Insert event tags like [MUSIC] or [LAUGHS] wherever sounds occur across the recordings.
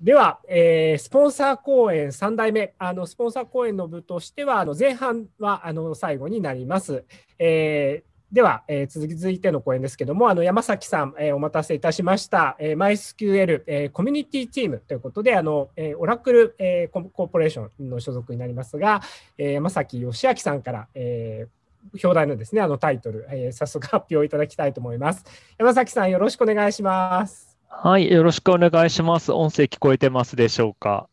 では、えー、スポンサー公演3代目、あのスポンサー公演の部としては、あの前半はあの最後になります。えー、では、えー、続いての公演ですけども、あの山崎さん、えー、お待たせいたしました、えー、MySQL、えー、コミュニティチームということで、あのえー、オラクル、えー、コーポレーションの所属になりますが、えー、山崎義明さんから、えー、表題のですねあのタイトル、えー、早速発表いただきたいと思います。山崎さん、よろしくお願いします。はい、よろしくお願いします。音声聞こえてますでしょうか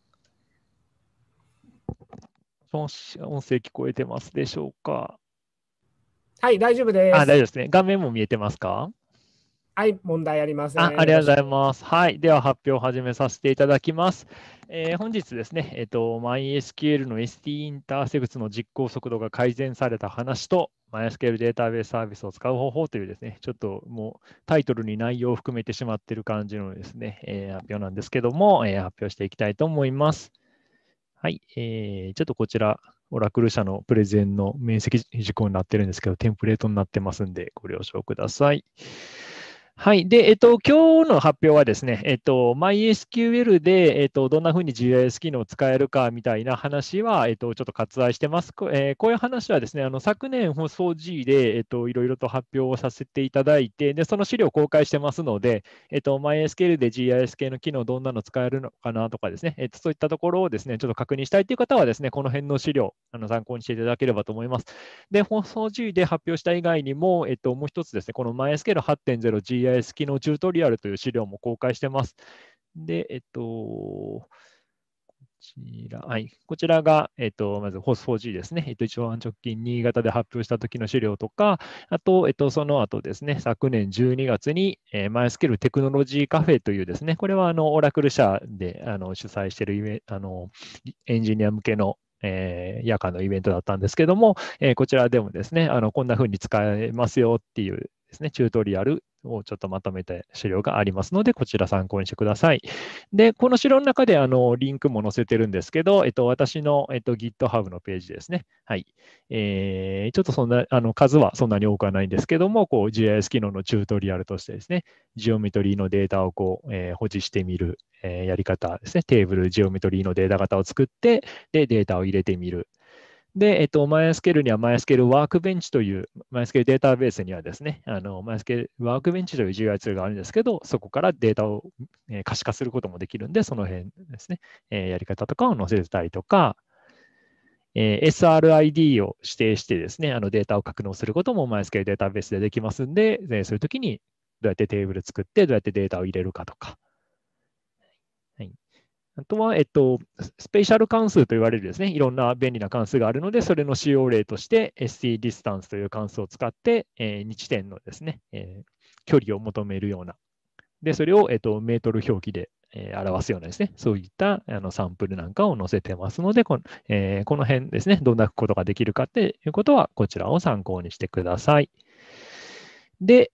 音声聞こえてますでしょうかはい、大丈夫です。あ、大丈夫ですね。画面も見えてますかはい、問題ありません、あ。ありがとうございます。はい、では発表を始めさせていただきます。えー、本日ですね、えっ、ー、と、MySQL の ST インターセグツの実行速度が改善された話と、マ m スケールデータベースサービスを使う方法というですね、ちょっともうタイトルに内容を含めてしまっている感じのですね、えー、発表なんですけども、えー、発表していきたいと思います。はい、えー、ちょっとこちら、オラクル社のプレゼンの面積事項になってるんですけど、テンプレートになってますんで、ご了承ください。はい。で、えっと、今日の発表はですね、えっと、MySQL で、えっと、どんなふうに GIS 機能を使えるかみたいな話は、えっと、ちょっと割愛してます。えー、こういう話はですね、あの、昨年放送 G で、えっと、いろいろと発表をさせていただいて、で、その資料を公開してますので、えっと、MySQL で GIS 系の機能どんなの使えるのかなとかですね、えっと、そういったところをですね、ちょっと確認したいという方はですね、この辺の資料あの参考にしていただければと思います。で、放送 G で発表した以外にも、えっと、もう一つですね、この MySQL8.0GIS 機能チュートリアルという資料も公開してます。で、えっと、こちら、はい、こちらが、えっと、まず、ホース 4G ですね。えっと、一番直近、新潟で発表した時の資料とか、あと、えっと、その後ですね、昨年12月に、えー、MySQL テクノロジーカフェというですね、これは、あの、オラクル社で、あの、主催しているあの、エンジニア向けのえー、夜間のイベントだったんですけども、えー、こちらでもですね、あのこんな風に使えますよっていうですね、チュートリアルをちょっとまとめた資料がありますので、こちら参考にしてください。で、この資料の中であのリンクも載せてるんですけど、えっと、私の、えっと、GitHub のページですね。はい。えー、ちょっとそんな、あの数はそんなに多くはないんですけども、こう GIS 機能のチュートリアルとしてですね、ジオメトリーのデータをこう、えー、保持してみる、えー、やり方ですね、テーブル、ジオメトリーのデータ型を作って、で、データを入れてみる。で、えっと、MySQL には MySQL Workbench という MySQL データベースにはですね、MySQL Workbench という GUI ツールがあるんですけど、そこからデータを可視化することもできるんで、その辺ですね、えー、やり方とかを載せたりとか、えー、SRID を指定してですね、あのデータを格納することも MySQL データベースでできますんで、えー、そういう時にどうやってテーブル作って、どうやってデータを入れるかとか、あとは、えっと、スペシャル関数と言われるですね、いろんな便利な関数があるので、それの使用例として s c ディスタンスという関数を使って、えー、2地点のですね、えー、距離を求めるような、で、それを、えっと、メートル表記で、えー、表すようなですね、そういったあのサンプルなんかを載せてますので、この,、えー、この辺ですね、どんなことができるかっていうことは、こちらを参考にしてください。で、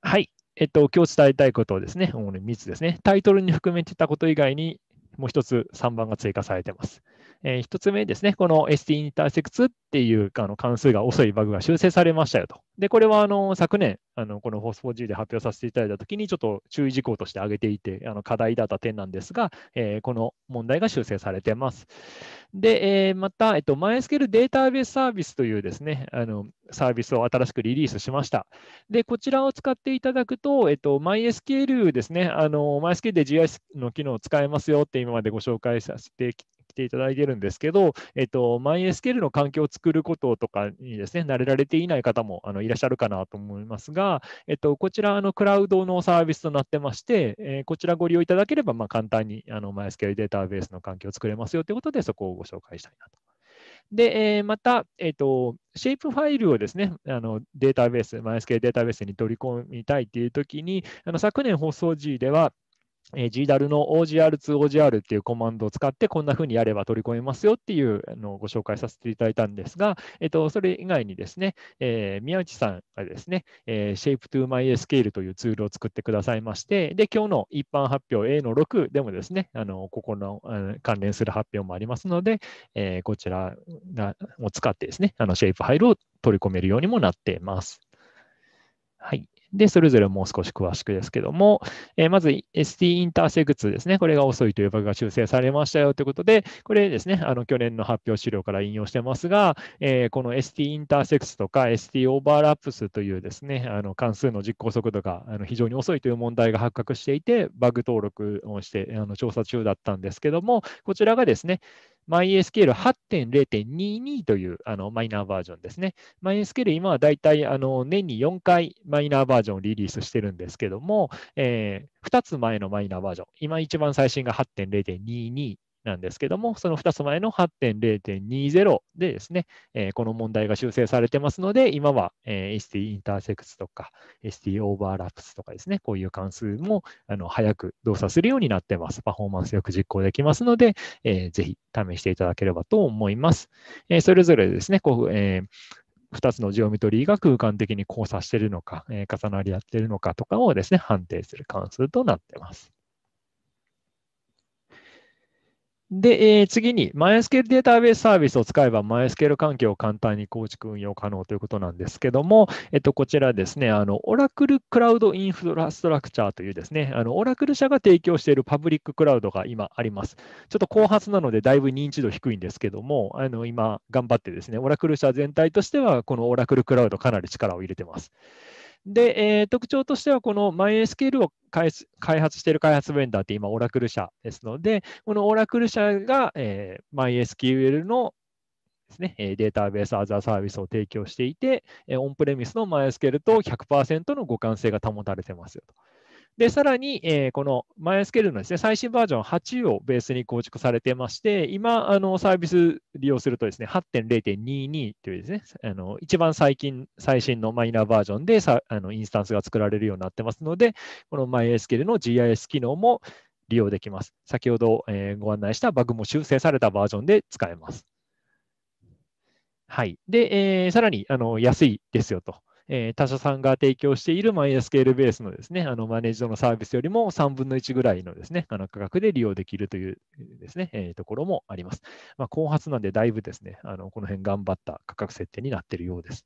はい。えっと、今日伝えたいことをですね、主に3つですね、タイトルに含めてたこと以外に、もう1つ3番が追加されてます。えー、1つ目ですね、この ST インターセクツっっていうあの関数が遅いバグが修正されましたよと。で、これはあの昨年、あのこの f o ース4 g で発表させていただいたときに、ちょっと注意事項として挙げていて、あの課題だった点なんですが、えー、この問題が修正されてます。で、えー、また、えっと、MySQL データベースサービスというですね、あのサービスを新しくリリースしました。で、こちらを使っていただくと、えっと、MySQL ですね、あの MySQL で GIS の機能を使えますよって今までご紹介させて来ていただいてるんですけど、えっと、MySQL の環境を作ることとかにですね、慣れられていない方もあのいらっしゃるかなと思いますが、えっと、こちら、のクラウドのサービスとなってまして、えー、こちらご利用いただければ、まあ、簡単にあの MySQL データベースの環境を作れますよということで、そこをご紹介したいなと。で、えー、また、えっ、ー、と、シェイプファイルをですね、あのデータベース、MySQL データベースに取り込みたいというときに、あの昨年放送時では、えー、GDAL の OGR2OGR o っていうコマンドを使ってこんな風にやれば取り込めますよっていうのをご紹介させていただいたんですが、えっ、と、それ以外にですね、えー、宮内さんがですね、えー、s h a p e o m y s c a l e というツールを作ってくださいまして、で、今日の一般発表 A の6でもですね、あの、ここの、関連する発表もありますので、えー、こちらを使ってですね、あの Shape ファイルを取り込めるようにもなっています。はい。で、それぞれもう少し詳しくですけども、えー、まず ST インターセグ2ですね、これが遅いというバグが修正されましたよということで、これですね、あの去年の発表資料から引用してますが、えー、この ST インターセクスとか ST オーバーラップスというですね、あの関数の実行速度があの非常に遅いという問題が発覚していて、バグ登録をしてあの調査中だったんですけども、こちらがですね、MySQL 8.0.22というあのマイナーバージョンですね。MySQL 今はだいたいあの年に4回マイナーバージョンをリリースしてるんですけども、えー、2つ前のマイナーバージョン、今一番最新が8.0.22なんですけども、その2つ前の8.0.20でですね、えー、この問題が修正されてますので、今は、えー、ST インターセクツとか ST オーバーラップスとかですね、こういう関数もあの早く動作するようになってます。パフォーマンスよく実行できますので、えー、ぜひ試していただければと思います。えー、それぞれですね、こうえ2つのジオメトリーが空間的に交差しているのか、え重なり合っているのかとかをですね、判定する関数となっています。で、えー、次に MySQL データベースサービスを使えば MySQL 環境を簡単に構築運用可能ということなんですけども、えっと、こちらですね、あの Oracle Cloud Infrastructure というですね、あの Oracle 社が提供しているパブリッククラウドが今あります。ちょっと後発なのでだいぶ認知度低いんですけども、あの今頑張ってですね、Oracle 社全体としてはこの Oracle クラウドかなり力を入れてます。で、えー、特徴としては、この MySQL を開発している開発ベンダーって今、オラクル社ですので、このオラクル社が、えー、MySQL のですね、データベースアザーサービスを提供していて、オンプレミスの MySQL と100%の互換性が保たれてますよと。で、さらに、えー、この MySQL のですね、最新バージョン8をベースに構築されてまして、今、あのサービス利用するとですね、8.0.22というですね、あの一番最近、最新のマイナーバージョンでさあのインスタンスが作られるようになってますので、この MySQL の GIS 機能も利用できます。先ほど、えー、ご案内したバグも修正されたバージョンで使えます。はい。で、えー、さらにあの安いですよと。えー、他社さんが提供している MySQL ベースのですね、あのマネージドのサービスよりも3分の1ぐらいのですね、あの価格で利用できるというですね、えー、ところもあります。まあ、後発なんでだいぶですね、あのこの辺頑張った価格設定になっているようです。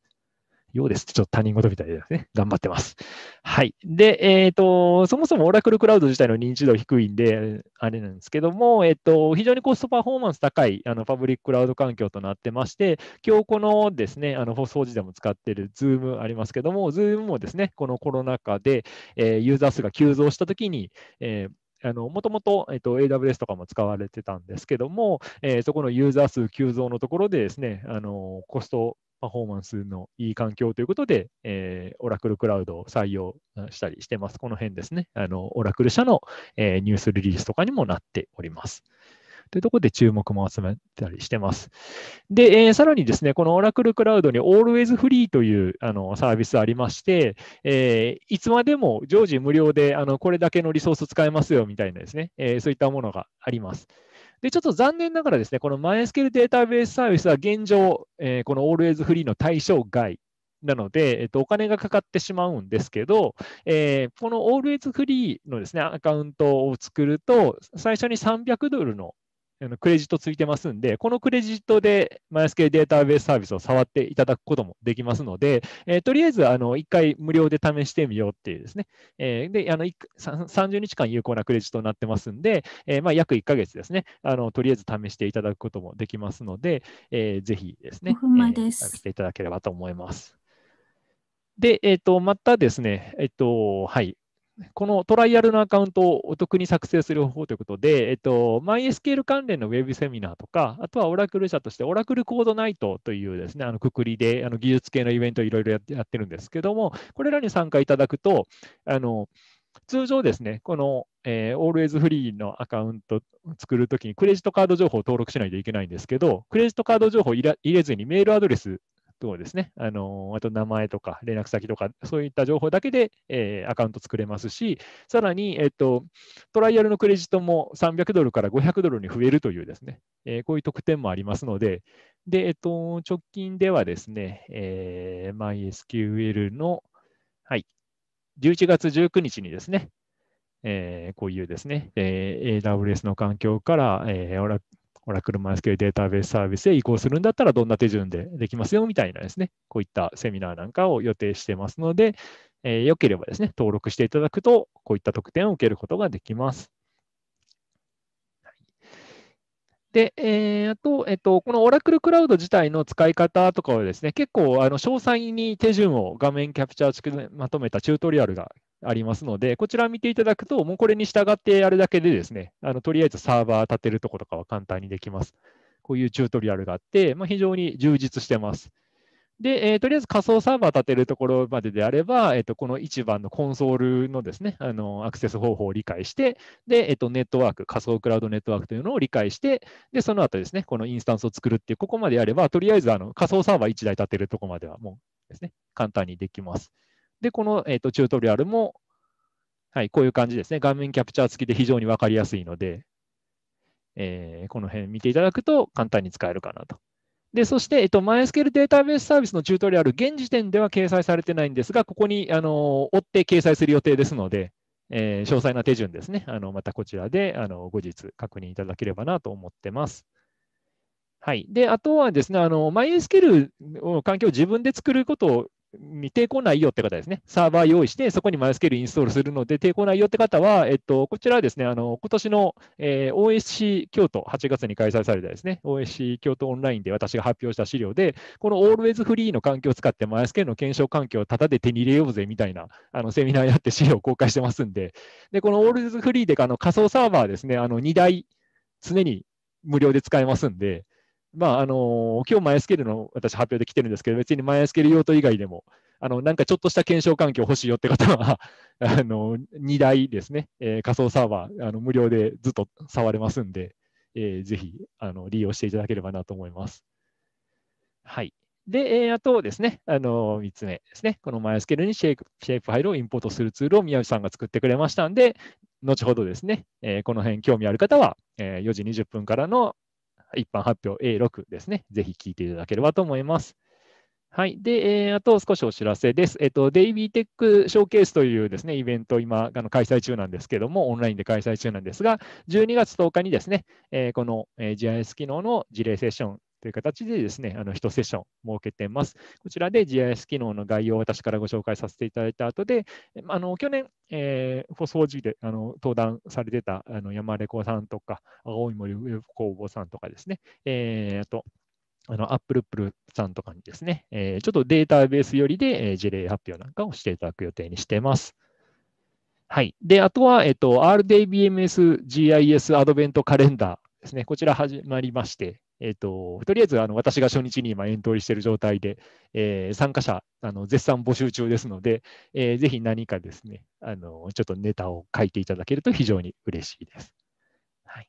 ようです。ちょっと他人事みたいですね。頑張ってます。はい。で、えっ、ー、と、そもそもオラクルクラウド自体の認知度低いんで、あれなんですけども、えっ、ー、と、非常にコストパフォーマンス高いあのパブリッククラウド環境となってまして、今日このですね、あの放送時でも使っている Zoom ありますけども、Zoom もですね、このコロナ禍で、えー、ユーザー数が急増したときに、えーもともと、えっと、AWS とかも使われてたんですけども、えー、そこのユーザー数急増のところでですね、あのコストパフォーマンスのいい環境ということで、えー、オラクルクラウドを採用したりしてます。この辺ですね。あのオラクル社の、えー、ニュースリリースとかにもなっております。というところで注目も集めたりしてます。で、えー、さらにですね、このオラクルクラウドに Always Free というあのサービスありまして、えー、いつまでも常時無料であのこれだけのリソース使えますよみたいなですね、えー、そういったものがあります。で、ちょっと残念ながらですね、この MySQL データベースサービスは現状、えー、この Always Free の対象外なので、えっと、お金がかかってしまうんですけど、えー、この Always Free のですね、アカウントを作ると、最初に300ドルのあのクレジットついてますんで、このクレジットで MySQL データベースサービスを触っていただくこともできますので、えー、とりあえずあの1回無料で試してみようっていうですね、えー、であの30日間有効なクレジットになってますんで、えー、まあ、約1ヶ月ですねあの、とりあえず試していただくこともできますので、えー、ぜひですね、試していただければと思います。で、えっ、と、またですね、えっ、と、はい、このトライアルのアカウントをお得に作成する方法ということで、えっと、MySQL 関連のウェブセミナーとか、あとはオラクル社として、オラクルコードナイトというですね、あのくくりで、あの技術系のイベントをいろいろやってるんですけども、これらに参加いただくと、あの通常ですね、この、えー、Always Free のアカウント作るときにクレジットカード情報を登録しないといけないんですけど、クレジットカード情報を入れずにメールアドレスをですね、あのあと名前とか連絡先とか、そういった情報だけで、えー、アカウント作れますし、さらに、えっ、ー、と、トライアルのクレジットも300ドルから500ドルに増えるというですね、えー、こういう特典もありますので、で、えっ、ー、と、直近ではですね、えー、MySQL の、はい、11月19日にですね、えー、こういうですね、えー、AWS の環境から、えー、オラクルマイスケールデータベースサービスへ移行するんだったらどんな手順でできますよみたいなですね、こういったセミナーなんかを予定してますので、えー、よければですね、登録していただくと、こういった特典を受けることができます。で、えー、あと、えっと、このオラクルクラウド自体の使い方とかはですね、結構あの詳細に手順を画面キャプチャーをまとめたチュートリアルがありますので、こちら見ていただくと、もうこれに従ってやるだけでですね、あのとりあえずサーバー立てるとことかは簡単にできます。こういうチュートリアルがあって、まあ、非常に充実してます。で、えー、とりあえず仮想サーバー立てるところまでであれば、えーと、この1番のコンソールのですね、あのアクセス方法を理解して、で、えーと、ネットワーク、仮想クラウドネットワークというのを理解して、で、その後ですね、このインスタンスを作るっていう、ここまでやれば、とりあえずあの仮想サーバー1台立てるところまではもうですね、簡単にできます。で、この、えーと、チュートリアルも、はい、こういう感じですね。画面キャプチャー付きで非常に分かりやすいので、えー、この辺見ていただくと簡単に使えるかなと。で、そして、えっと、MySQL データベースサービスのチュートリアル、現時点では掲載されてないんですが、ここに、あの、追って掲載する予定ですので、えー、詳細な手順ですね。あの、またこちらで、あの、後日確認いただければなと思ってます。はい。で、あとはですね、あの、MySQL 環境を自分で作ることを見てこないよって方ですね。サーバー用意して、そこに MySQL インストールするので、抵抗ないよって方は、えっと、こちらはですね、あの、今年の、えー、OSC 京都、8月に開催されたですね、OSC 京都オンラインで私が発表した資料で、この Always Free の環境を使って MySQL の検証環境をタダで手に入れようぜみたいな、あの、セミナーやって資料を公開してますんで、で、この Always Free で、あの、仮想サーバーですね、あの、2台、常に無料で使えますんで、まあ、あのー、今日 MySQL の私発表で来てるんですけど、別に MySQL 用途以外でも、あの、なんかちょっとした検証環境欲しいよって方は、[LAUGHS] あの、2台ですね、えー、仮想サーバー、あの、無料でずっと触れますんで、えー、ぜひ、あの、利用していただければなと思います。はい。で、えー、あとですね、あの、3つ目ですね、この MySQL にシェイプシェイプファイルをインポートするツールを宮内さんが作ってくれましたんで、後ほどですね、えー、この辺興味ある方は、えー、4時20分からの一般発表 A6 ですね。ぜひ聞いていただければと思います。はい。で、えー、あと少しお知らせです。えっ、ー、と、デイビーテックショーケースというですね、イベント、今、あの開催中なんですけども、オンラインで開催中なんですが、12月10日にですね、えー、この、え GIS 機能の事例セッションという形でですね、あの1セッション設けてます。こちらで GIS 機能の概要を私からご紹介させていただいた後で、あの去年、えー、フォソージであの登壇されてたあの山レコさんとか、青い森工房さんとかですね、えー、あと、あの、アップルプルさんとかにですね、えー、ちょっとデータベース寄りで、えー、事例発表なんかをしていただく予定にしています。はい。で、あとは、えっ、ー、と、RDBMS GIS アドベントカレンダーですね。こちら始まりまして、えっ、ー、と、とりあえずあの私が初日に今エントリーしている状態で、えー、参加者あの絶賛募集中ですので、えー、ぜひ何かですねあの、ちょっとネタを書いていただけると非常に嬉しいです。はい。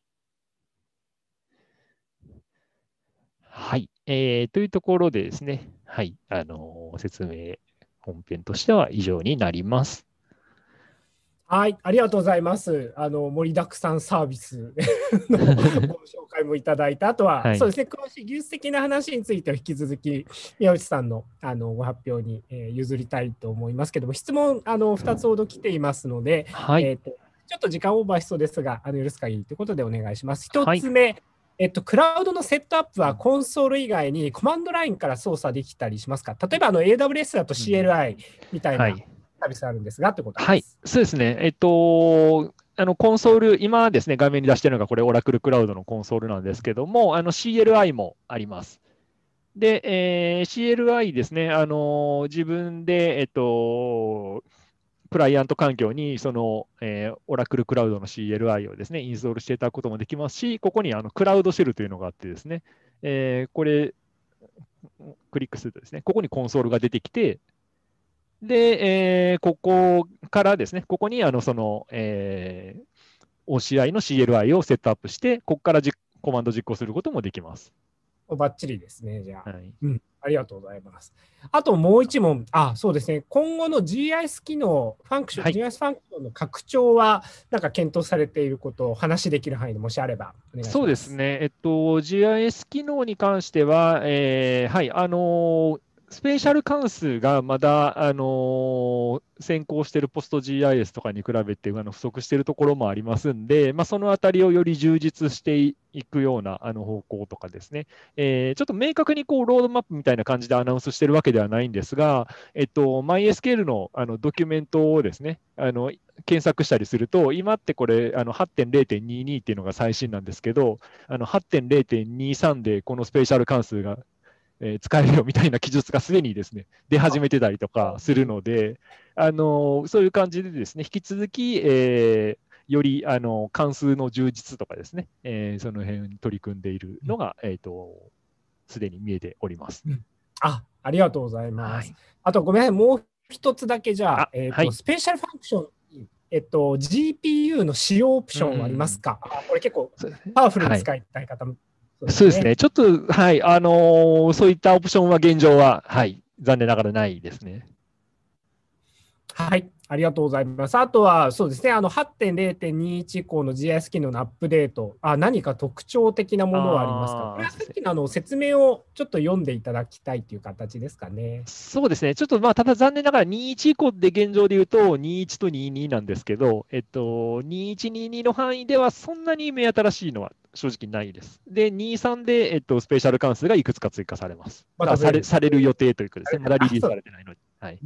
はい。えー、というところでですね、はい、あの説明本編としては以上になります。はい、ありがとうございます。あの盛りだくさんサービス [LAUGHS] のご紹介もいただいたあとは、はい、そうですね、詳しい技術的な話については引き続き宮内さんのあのご発表に、えー、譲りたいと思いますけども、質問あの2つほど来ていますので、はい、えーと、ちょっと時間オーバーしそうですが、あの許す限りということでお願いします。1つ目、はい、えっと、クラウドのセットアップはコンソール以外にコマンドラインから操作できたりしますか例えばあの AWS だと CLI みたいな、うんはいサービスあるんですがってことはい、そうですね。えっと、あのコンソール、今ですね、画面に出しているのがこれ、オラクルクラウドのコンソールなんですけども、CLI もあります。で、えー、CLI ですね、あの自分で、えっと、クライアント環境にその、えー、オラクルクラウドの CLI をですね、インストールしていただくこともできますし、ここにあのクラウドシェルというのがあってですね、えー、これ、クリックするとですね、ここにコンソールが出てきて、で、えー、ここからですね、ここにあのその、えー、OCI の CLI をセットアップして、ここからコマンド実行することもできます。ばっちりですね、じゃあ、はい、うん。ありがとうございます。あともう一問、あ、そうですね、今後の GIS 機能、ファンクション、はい、GIS ファンクションの拡張は、なんか検討されていることを話できる範囲でもしあればそうですね、えっと、GIS 機能に関しては、えー、はい、あのースペシャル関数がまだ、あのー、先行しているポスト GIS とかに比べてあの不足しているところもありますんで、まあ、そのあたりをより充実していくようなあの方向とかですね、えー、ちょっと明確にこうロードマップみたいな感じでアナウンスしているわけではないんですが、えっと、MySQL のあのドキュメントをですね、あの検索したりすると、今ってこれあの8.0.22っていうのが最新なんですけど、あの8.0.23でこのスペシャル関数がえ使えるよみたいな記述がすでにですね [LAUGHS] 出始めてたりとかするので、あのそういう感じでですね引き続き、えー、よりあの関数の充実とかですね、えー、その辺に取り組んでいるのが、うん、えっ、とすでに見えております。うん、あありがとうございます。はい、あとごめんもう一つだけじゃあえーと、はい、スペシャルファンクションえっと、GPU の使用オプションはありますか、うん、これ結構パワフルな使いたい方そうですね。ちょっと、はい、あのー、そういったオプションは現状は、はい、残念ながらないですね。はい。ありがとうございます。あとは、そうですね、あの8.0.21以降の GIS 機能のアップデート、あ何か特徴的なものはありますかこれはさっきのあの説明をちょっと読んでいただきたいという形ですかね。そうですね、ちょっとまあ、ただ残念ながら21以降で現状で言うと、21と22なんですけど、えっと、21、22の範囲ではそんなに目新しいのは正直ないです。で、2、3で、えっと、スペシャル関数がいくつか追加されます。まだされされる予定というかですね、まだリリースされてないのに。はい、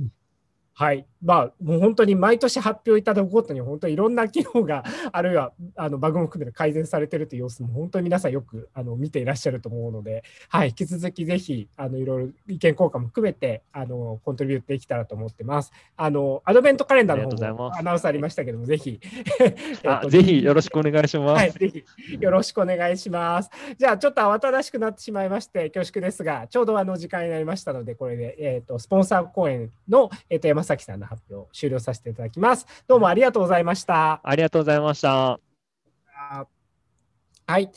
はいまあ、もう本当に毎年発表いただくことに、本当にいろんな機能が、あるいはあのバグも含めて改善されてるという様子も、本当に皆さんよくあの見ていらっしゃると思うので、はい、引き続きぜひ、あのいろいろ意見交換も含めて、あのコントリビューできたらと思ってます。あのアドベントカレンダーの方もアナウンスありましたけども、ぜひ [LAUGHS] ぜひよろしくお願いします、はい。ぜひよろしくお願いします。じゃあ、ちょっと慌ただしくなってしまいまして、恐縮ですが、ちょうどあの時間になりましたので、これで、えーと、スポンサー公演の、えーと、と山崎さんの発表終了させていただきます。どうもありがとうございました。ありがとうございました。はい。